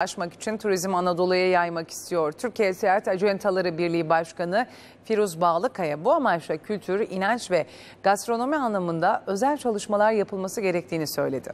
Açmak için turizm Anadolu'ya yaymak istiyor. Türkiye Seyahat Acentaları Birliği Başkanı Firuz Bağlıkaya bu amaçla kültür, inanç ve gastronomi anlamında özel çalışmalar yapılması gerektiğini söyledi.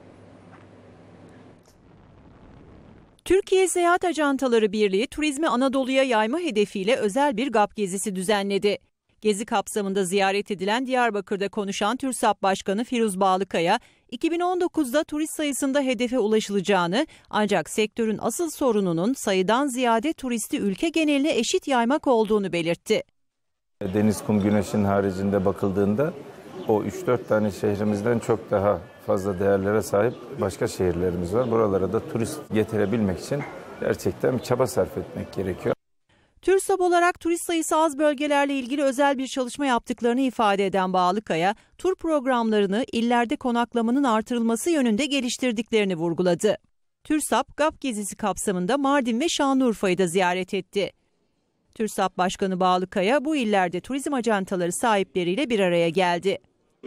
Türkiye Seyahat Acentaları Birliği turizmi Anadolu'ya yayma hedefiyle özel bir GAP gezisi düzenledi. Gezi kapsamında ziyaret edilen Diyarbakır'da konuşan TÜRSAP Başkanı Firuz Bağlıkaya, 2019'da turist sayısında hedefe ulaşılacağını ancak sektörün asıl sorununun sayıdan ziyade turisti ülke geneline eşit yaymak olduğunu belirtti. Deniz, kum, güneşin haricinde bakıldığında o 3-4 tane şehrimizden çok daha fazla değerlere sahip başka şehirlerimiz var. Buralara da turist getirebilmek için gerçekten çaba sarf etmek gerekiyor. TÜRSAB olarak turist sayısı az bölgelerle ilgili özel bir çalışma yaptıklarını ifade eden Bağlıkaya, tur programlarını illerde konaklamanın artırılması yönünde geliştirdiklerini vurguladı. TÜRSAP, GAP gezisi kapsamında Mardin ve Şanlıurfa'yı da ziyaret etti. TÜRSAP Başkanı Bağlıkaya bu illerde turizm ajantaları sahipleriyle bir araya geldi.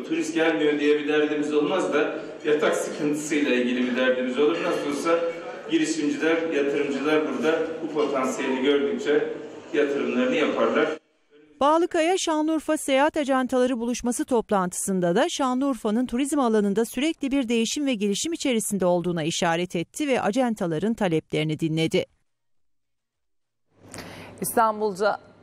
Turist gelmiyor diye bir derdimiz olmaz da yatak sıkıntısıyla ilgili bir derdimiz olur. Nasıl olsa girişimciler, yatırımcılar burada bu potansiyeli gördükçe yatırımlarını yaparlar. Bağlıkaya Şanlıurfa Seyahat Ajantaları buluşması toplantısında da Şanlıurfa'nın turizm alanında sürekli bir değişim ve gelişim içerisinde olduğuna işaret etti ve ajantaların taleplerini dinledi. İstanbul'da